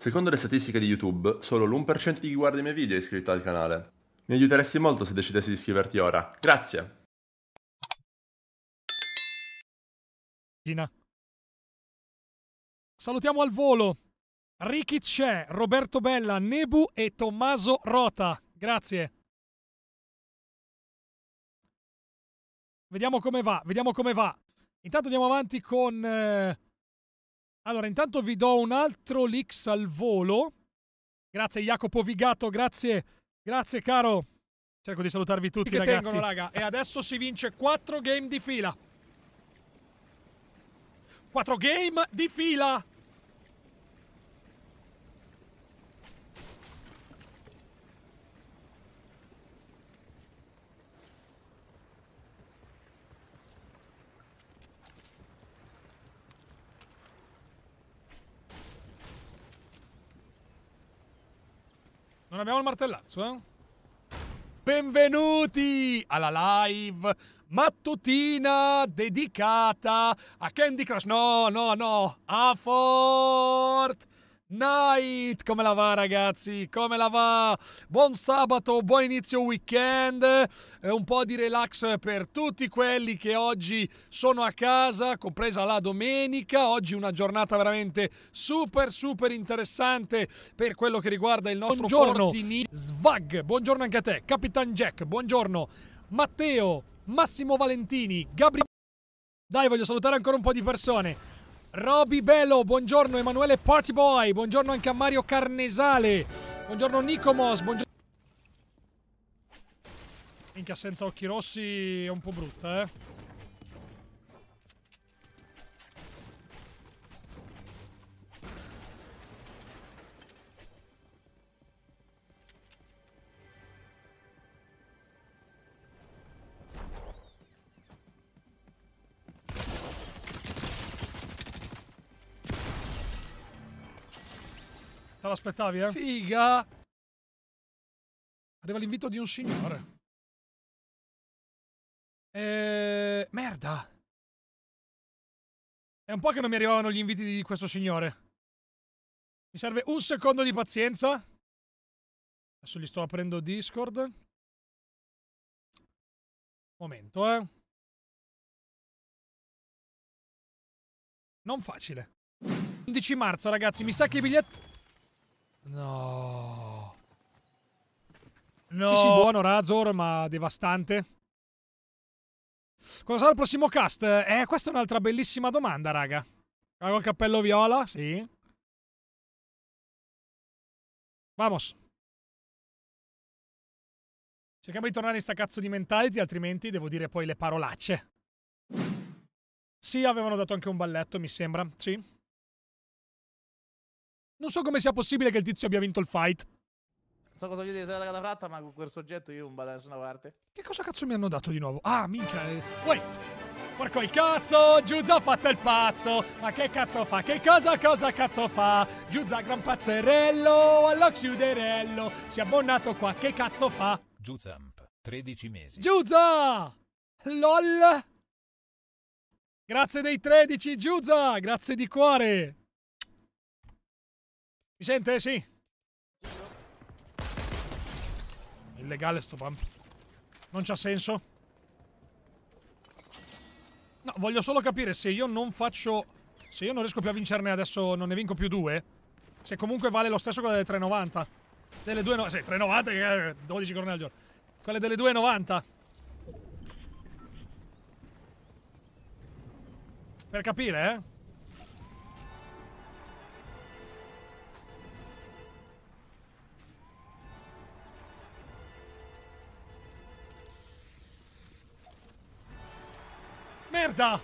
Secondo le statistiche di YouTube, solo l'1% di chi guarda i miei video è iscritto al canale. Mi aiuteresti molto se decidessi di iscriverti ora. Grazie! Gina. Salutiamo al volo Ricky C'è, Roberto Bella, Nebu e Tommaso Rota. Grazie. Vediamo come va, vediamo come va. Intanto andiamo avanti con... Eh allora, intanto vi do un altro Lix al volo. Grazie Jacopo Vigato, grazie, grazie caro. Cerco di salutarvi tutti, che ragazzi. Tengono, raga. E adesso si vince 4 game di fila. 4 game di fila. Non abbiamo il martellazzo, eh? Benvenuti alla live mattutina dedicata a Candy Crush. No, no, no, a Fortnite. Night, come la va ragazzi? Come la va? Buon sabato, buon inizio weekend, eh, un po' di relax per tutti quelli che oggi sono a casa, compresa la domenica. Oggi una giornata veramente super super interessante per quello che riguarda il nostro buongiorno. Fortini. Svag, buongiorno anche a te, Capitan Jack, buongiorno. Matteo, Massimo Valentini, Gabriele. Dai, voglio salutare ancora un po' di persone. Roby Bello, buongiorno Emanuele Partyboy, buongiorno anche a Mario Carnesale, buongiorno Nicomos, buongiorno... Minchia, senza occhi rossi è un po' brutta, eh? Te l'aspettavi, eh? Figa! Arriva l'invito di un signore. Eh, merda! È un po' che non mi arrivavano gli inviti di questo signore. Mi serve un secondo di pazienza. Adesso gli sto aprendo Discord. Momento, eh. Non facile. 11 marzo, ragazzi, mi sa che i biglietti... No. No. Sì, sì, buono Razor, ma devastante. Cosa sarà il prossimo cast? Eh, questa è un'altra bellissima domanda, raga. Avevo col cappello viola, sì. Vamos. Cerchiamo di tornare in sta cazzo di mentality, altrimenti devo dire poi le parolacce. Sì, avevano dato anche un balletto, mi sembra. Sì. Non so come sia possibile che il tizio abbia vinto il fight. Non so cosa voglio dire se la fratta, ma con quel soggetto io non vado da nessuna parte. Che cosa cazzo mi hanno dato di nuovo? Ah, minchia. Eh. Uè! Porco il cazzo! Giuzza ha fatto il pazzo! Ma che cazzo fa? Che cosa cosa cazzo fa? Giuzza gran pazzerello! All'occhiuderello! Si è abbonato qua, che cazzo fa? Giuzzamp, 13 mesi. Giuzza! LOL! Grazie dei 13, Giuzza! Grazie di cuore! Mi sente? Sì. Illegale sto pump. Non c'ha senso. No, voglio solo capire se io non faccio... Se io non riesco più a vincerne adesso, non ne vinco più due. Se comunque vale lo stesso quella delle 3,90. Delle 2,90. Sì, 3,90 12 corone al giorno. Quelle delle 2,90. Per capire, eh. Merda!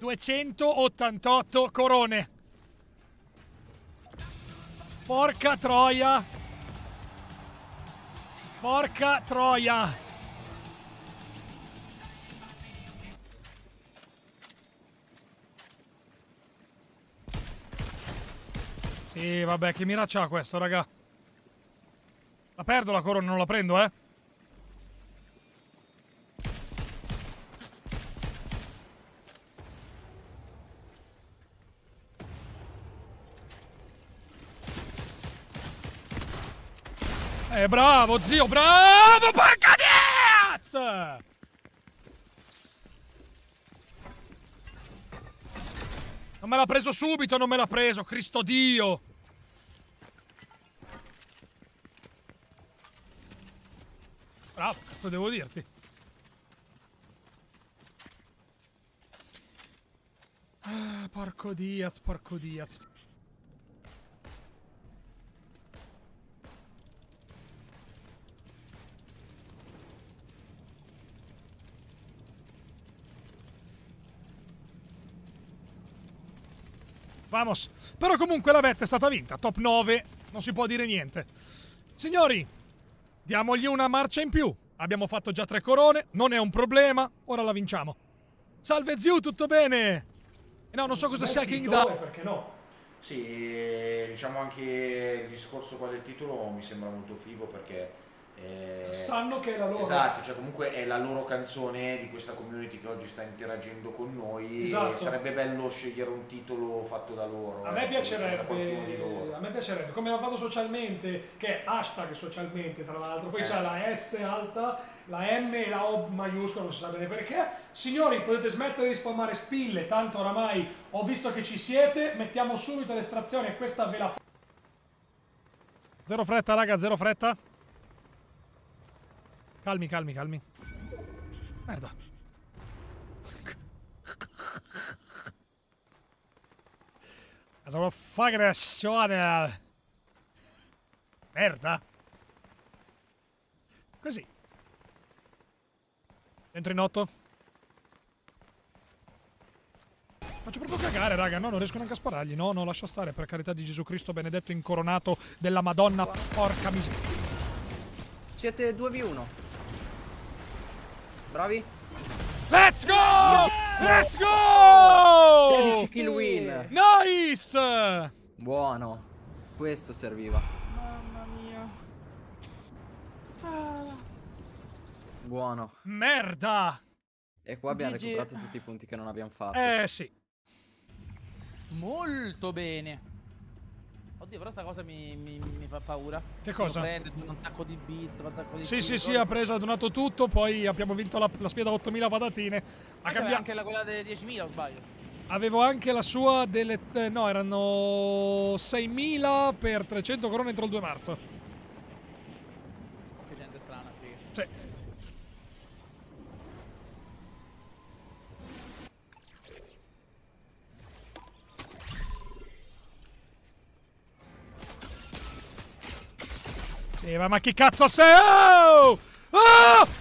288 corone. Porca troia. Porca troia. Sì, vabbè, che mira c'ha questo, raga? La perdo la corona, non la prendo, eh? Eh, bravo, zio, bravo! Porca diaz! Non me l'ha preso subito, non me l'ha preso, Cristo Dio! Bravo, cazzo devo dirti. Ah, porco Diaz, porco Diaz. vamos. Però comunque la vetta è stata vinta, top 9, non si può dire niente. Signori, diamogli una marcia in più. Abbiamo fatto già tre corone, non è un problema, ora la vinciamo. Salve zio, tutto bene? Eh no, non so cosa sia King Da. Perché no? Sì, eh, diciamo anche il discorso qua del titolo mi sembra molto figo perché eh, Sanno che è la loro. Esatto, cioè comunque è la loro canzone di questa community che oggi sta interagendo con noi. Esatto. sarebbe bello scegliere un titolo fatto da loro. A eh, me, piacerebbe, loro. a me piacerebbe, come l'hanno fatto socialmente, che è hashtag socialmente tra l'altro, poi eh. c'è la S alta, la M e la O maiuscola, non si sa bene perché. Signori, potete smettere di spammare spille, tanto oramai ho visto che ci siete, mettiamo subito l'estrazione, questa ve la fa. Zero fretta raga, zero fretta. Calmi, calmi, calmi. Merda. Alltså vad fan är Merda. Così. Entro in otto. Faccio proprio cagare, raga. No, non riesco neanche a sparargli. No, no, lascia stare, per carità di Gesù Cristo benedetto incoronato della Madonna. Porca miseria. Siete 2v1. Bravi. Let's go! Let's go! 16 kill win. Nice! Buono. Questo serviva. Mamma mia. Ah. Buono. Merda! E qua abbiamo Gigi. recuperato tutti i punti che non abbiamo fatto. Eh sì. Molto bene. Oddio, però sta cosa mi, mi, mi fa paura. Che cosa? Prende un sacco di bits, un sacco di Sì, sì, sì, ha preso, ha donato tutto, poi abbiamo vinto la, la spia da 8000 patatine. Ha eh, cambiato anche la, quella delle 10000, o sbaglio. Avevo anche la sua delle eh, no, erano 6000 per 300 corone entro il 2 marzo. Che gente strana, figa. Sì. diceva, ma chi cazzo sei? Oh! Oh!